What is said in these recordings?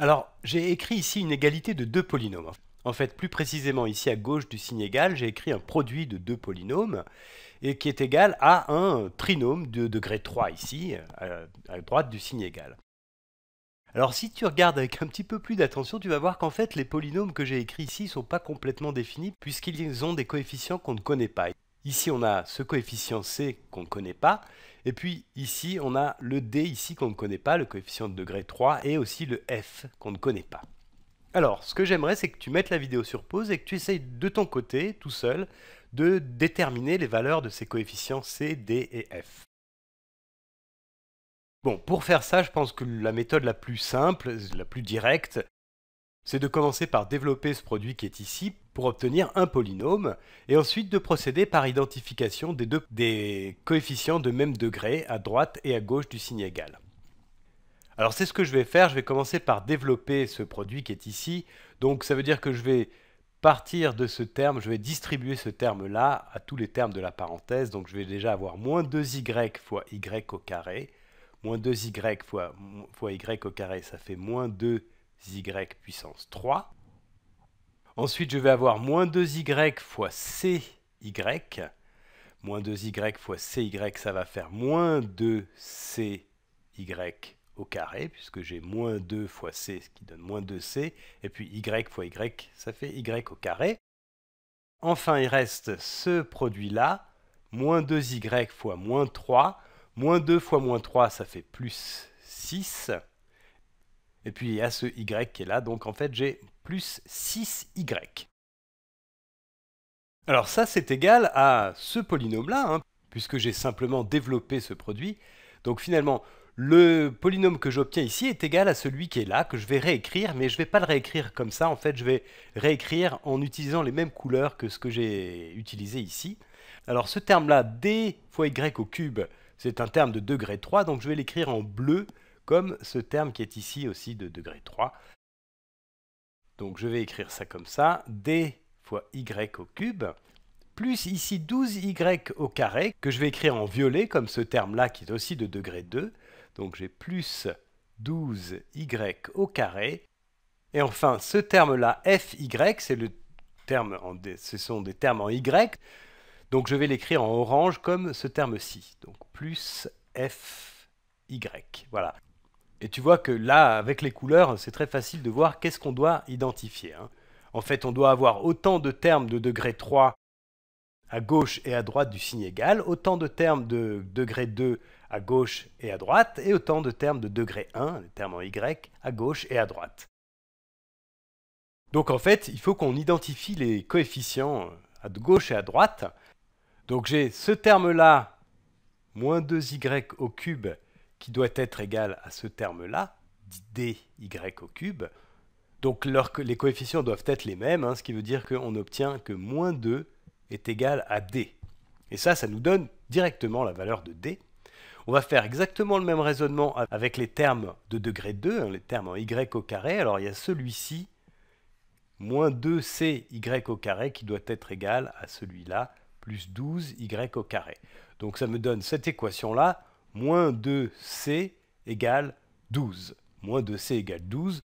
Alors, j'ai écrit ici une égalité de deux polynômes. En fait, plus précisément, ici à gauche du signe égal, j'ai écrit un produit de deux polynômes et qui est égal à un trinôme de degré 3 ici, à droite du signe égal. Alors si tu regardes avec un petit peu plus d'attention, tu vas voir qu'en fait les polynômes que j'ai écrits ici ne sont pas complètement définis puisqu'ils ont des coefficients qu'on ne connaît pas. Ici, on a ce coefficient C qu'on ne connaît pas. Et puis ici, on a le D ici qu'on ne connaît pas, le coefficient de degré 3, et aussi le F qu'on ne connaît pas. Alors, ce que j'aimerais, c'est que tu mettes la vidéo sur pause et que tu essayes de ton côté, tout seul, de déterminer les valeurs de ces coefficients C, D et F. Bon, pour faire ça, je pense que la méthode la plus simple, la plus directe, c'est de commencer par développer ce produit qui est ici, pour obtenir un polynôme, et ensuite de procéder par identification des, coefficients de même degré à droite et à gauche du signe égal. Alors c'est ce que je vais faire, je vais commencer par développer ce produit qui est ici, donc ça veut dire que je vais partir de ce terme, je vais distribuer ce terme-là à tous les termes de la parenthèse, donc je vais déjà avoir moins 2y fois y au carré, moins 2y fois y au carré, ça fait moins 2y puissance 3, Ensuite, je vais avoir moins 2y fois cy. Moins 2y fois cy, ça va faire moins 2cy au carré, puisque j'ai moins 2 fois c, ce qui donne moins 2c, et puis y fois y, ça fait y au carré. Enfin, il reste ce produit-là, moins 2y fois moins 3, moins 2 fois moins 3, ça fait plus 6, et puis il y a ce y qui est là, donc en fait j'ai plus 6y. Alors ça c'est égal à ce polynôme-là, hein, puisque j'ai simplement développé ce produit. Donc finalement, le polynôme que j'obtiens ici est égal à celui qui est là, que je vais réécrire, mais je ne vais pas le réécrire comme ça, en fait je vais réécrire en utilisant les mêmes couleurs que ce que j'ai utilisé ici. Alors ce terme-là, d fois y au cube, c'est un terme de degré 3, donc je vais l'écrire en bleu, comme ce terme qui est ici aussi de degré 3. Donc je vais écrire ça comme ça, d fois y au cube, plus ici 12y au carré, que je vais écrire en violet, comme ce terme-là qui est aussi de degré 2. Donc j'ai plus 12y au carré. Et enfin, ce terme-là, fy, c'est le terme ce sont des termes en y. Donc je vais l'écrire en orange comme ce terme-ci. Donc plus fy. Voilà. Et tu vois que là, avec les couleurs, c'est très facile de voir qu'est-ce qu'on doit identifier. Hein. En fait, on doit avoir autant de termes de degré 3 à gauche et à droite du signe égal, autant de termes de degré 2 à gauche et à droite, et autant de termes de degré 1, les termes en Y, à gauche et à droite. Donc en fait, il faut qu'on identifie les coefficients euh, à gauche et à droite. Donc j'ai ce terme-là, moins 2y au cube, qui doit être égal à ce terme-là, dy au cube. Donc les coefficients doivent être les mêmes, hein, ce qui veut dire qu'on obtient que moins 2 est égal à d. Et ça, ça nous donne directement la valeur de d. On va faire exactement le même raisonnement avec les termes de degré 2, hein, les termes en y au carré. Alors il y a celui-ci, moins 2c y au carré, qui doit être égal à celui-là, plus 12y au carré. Donc ça me donne cette équation-là moins 2c égale 12. Moins 2c égale 12.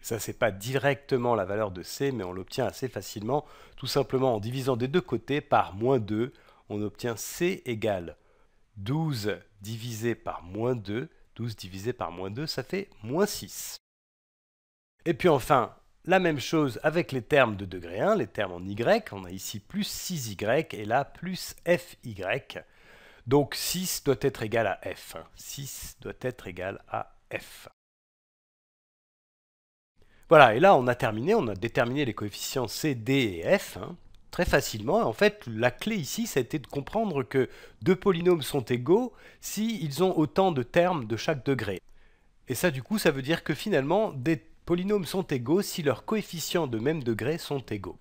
Ça, n'est pas directement la valeur de c, mais on l'obtient assez facilement. Tout simplement en divisant des deux côtés par moins 2, on obtient c égale 12 divisé par moins 2. 12 divisé par moins 2, ça fait moins 6. Et puis enfin, la même chose avec les termes de degré 1, les termes en y. On a ici plus 6y et là plus fy. Donc 6 doit être égal à f. 6 doit être égal à f. Voilà, et là on a terminé, on a déterminé les coefficients c, d et f hein, très facilement. En fait, la clé ici, ça a été de comprendre que deux polynômes sont égaux s'ils ont autant de termes de chaque degré. Et ça, du coup, ça veut dire que finalement, des polynômes sont égaux si leurs coefficients de même degré sont égaux.